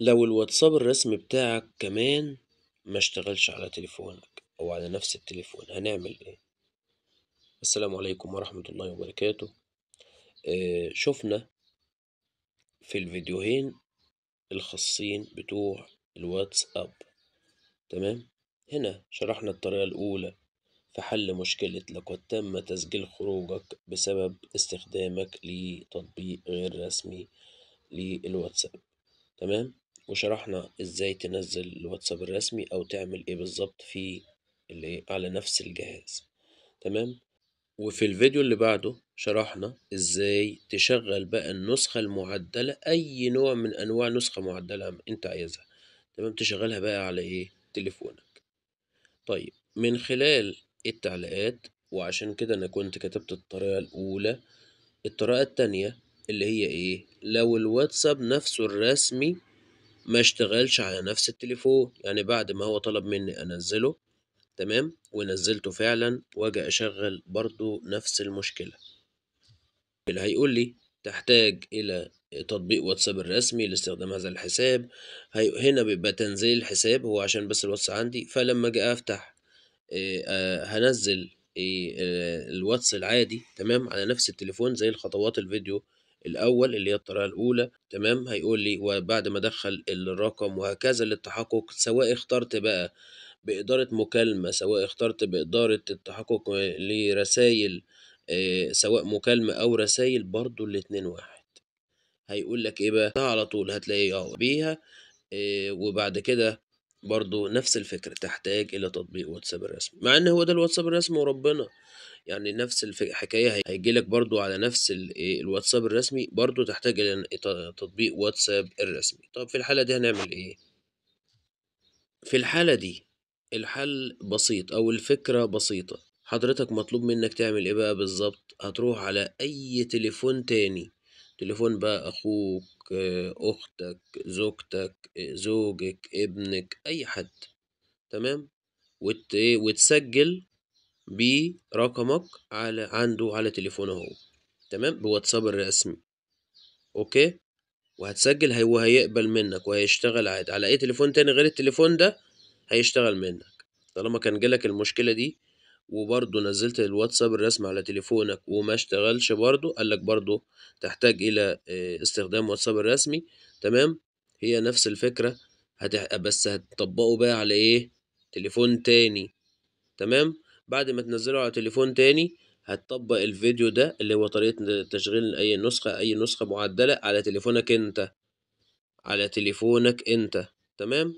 لو الواتساب الرسمي بتاعك كمان ما اشتغلش على تليفونك أو على نفس التليفون هنعمل إيه؟ السلام عليكم ورحمة الله وبركاته آه شفنا في الفيديوهين الخاصين بتوع الواتساب تمام هنا شرحنا الطريقة الأولى في حل مشكلة لقد تم تسجيل خروجك بسبب استخدامك لتطبيق غير رسمي للواتساب تمام وشرحنا ازاي تنزل الواتساب الرسمي او تعمل ايه بالظبط في اللي إيه على نفس الجهاز تمام وفي الفيديو اللي بعده شرحنا ازاي تشغل بقى النسخة المعدلة اي نوع من انواع نسخة معدلة انت عايزها تمام تشغلها بقى على ايه تليفونك طيب من خلال التعليقات وعشان كده انا كنت كتبت الطريقة الاولى الطريقة التانية اللي هي ايه لو الواتساب نفسه الرسمي ما اشتغلش على نفس التليفون يعني بعد ما هو طلب مني انزله تمام ونزلته فعلا واجي اشغل برضو نفس المشكلة اللي هيقول لي تحتاج الى تطبيق واتساب الرسمي لاستخدام هذا الحساب هنا بيبقى تنزيل الحساب هو عشان بس الواتس عندي فلما اجي افتح آه، آه، هنزل إيه، آه، الواتس العادي تمام على نفس التليفون زي الخطوات الفيديو الاول اللي هي الطريقه الاولى تمام هيقول لي وبعد ما ادخل الرقم وهكذا للتحقق سواء اخترت بقى بإدارة مكالمة سواء اخترت بإدارة التحقق لرسايل آه، سواء مكالمة أو رسايل برضو الاتنين واحد هيقول لك ايه بقى على طول هتلاقي اه بيها وبعد كده برضو نفس الفكرة تحتاج إلى تطبيق واتساب الرسم مع إن هو ده الواتساب الرسمي وربنا يعني نفس الحكاية هيجيلك برضو على نفس إيه، الواتساب الرسمي برضو تحتاج إلى تطبيق واتساب الرسمي طب في الحالة دي هنعمل إيه؟ في الحالة دي الحل بسيط أو الفكرة بسيطة حضرتك مطلوب منك تعمل إيه بقى بالظبط؟ هتروح على أي تليفون تاني تليفون بقى أخوك أختك زوجتك زوجك ابنك أي حد تمام وت... إيه، وتسجل برقمك على عنده على تليفونه هو تمام بواتساب الرسمي أوكي وهتسجل هو وهيقبل منك وهيشتغل عادي على أي تليفون تاني غير التليفون ده هيشتغل منك طالما كان جالك المشكلة دي وبرضه نزلت الواتساب الرسمي على تليفونك وما اشتغلش برضه قال لك برضه تحتاج إلى آه، استخدام واتساب الرسمي تمام هي نفس الفكرة هت... بس هتطبقه بقى على إيه تليفون تاني تمام بعد ما تنزله على تليفون تاني هتطبق الفيديو ده اللي هو طريقة تشغيل أي نسخة أي نسخة معدلة على تليفونك أنت على تليفونك أنت تمام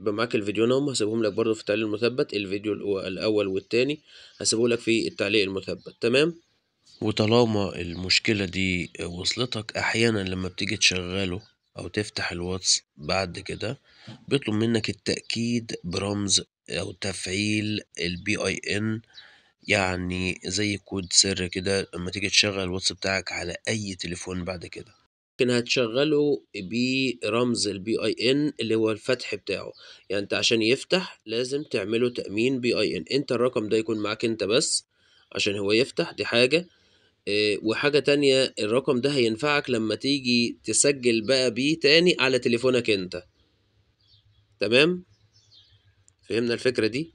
يبقى معاك الفيديو هم هسيبهم لك برضو في التعليق المثبت الفيديو الأول والتاني هسيبه لك في التعليق المثبت تمام وطالما المشكلة دي وصلتك أحيانا لما بتيجي تشغله أو تفتح الواتس بعد كده بيطلب منك التأكيد برمز أو تفعيل البي اي ان يعني زي كود سر كده لما تيجي تشغل الواتس بتاعك على أي تليفون بعد كده ممكن هتشغله برمز البي اي ان اللي هو الفتح بتاعه يعني انت عشان يفتح لازم تعمله تأمين بي اي ان انت الرقم ده يكون معاك انت بس عشان هو يفتح دي حاجة آه، وحاجة تانية الرقم ده هينفعك لما تيجي تسجل بقى بيه تاني على تليفونك انت تمام فهمنا الفكرة دي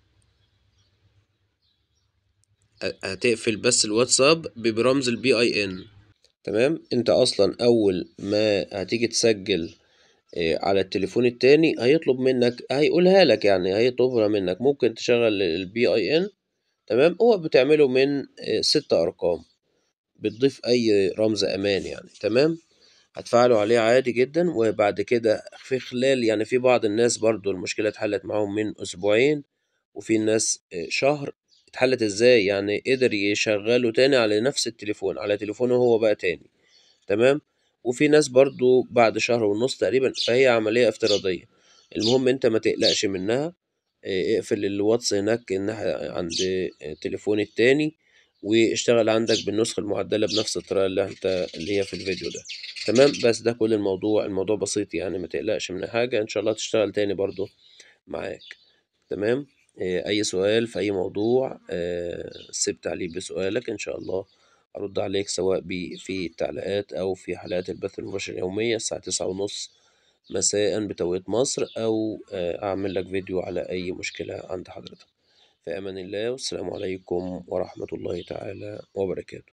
هتقفل بس الواتساب برمز البي اي ان تمام انت اصلا اول ما هتيجي تسجل إيه، على التليفون التاني هيطلب منك هيقولها لك يعني هيطلبها منك ممكن تشغل البي اي ان تمام هو بتعمله من إيه، ست ارقام بتضيف اي رمز امان يعني تمام هتفعلوا عليه عادي جدا وبعد كده في خلال يعني في بعض الناس برضو المشكلة اتحلت معاهم من اسبوعين وفي ناس آه، شهر اتحلت ازاي يعني قدر يشغله تاني على نفس التليفون على تليفونه هو بقى تاني تمام وفي ناس برضو بعد شهر ونص تقريبا فهي عملية افتراضية المهم انت ما تقلقش منها اه، اقفل الواتس هناك عند تليفون التاني واشتغل عندك بالنسخة المعدلة بنفس الطريقة اللي انت اللي هي في الفيديو ده تمام بس ده كل الموضوع الموضوع بسيط يعني ما تقلقش من حاجة ان شاء الله تشتغل تاني برضو معاك تمام آه، اي سؤال في اي موضوع آه، سيب تعليق بسؤالك ان شاء الله ارد عليك سواء في التعليقات او في حلقات البث المباشر اليومية الساعة تسعة ونص مساء بتوقيت مصر او آه، اعمل لك فيديو على اي مشكلة عند حضرتك في امان الله والسلام عليكم ورحمة الله تعالى وبركاته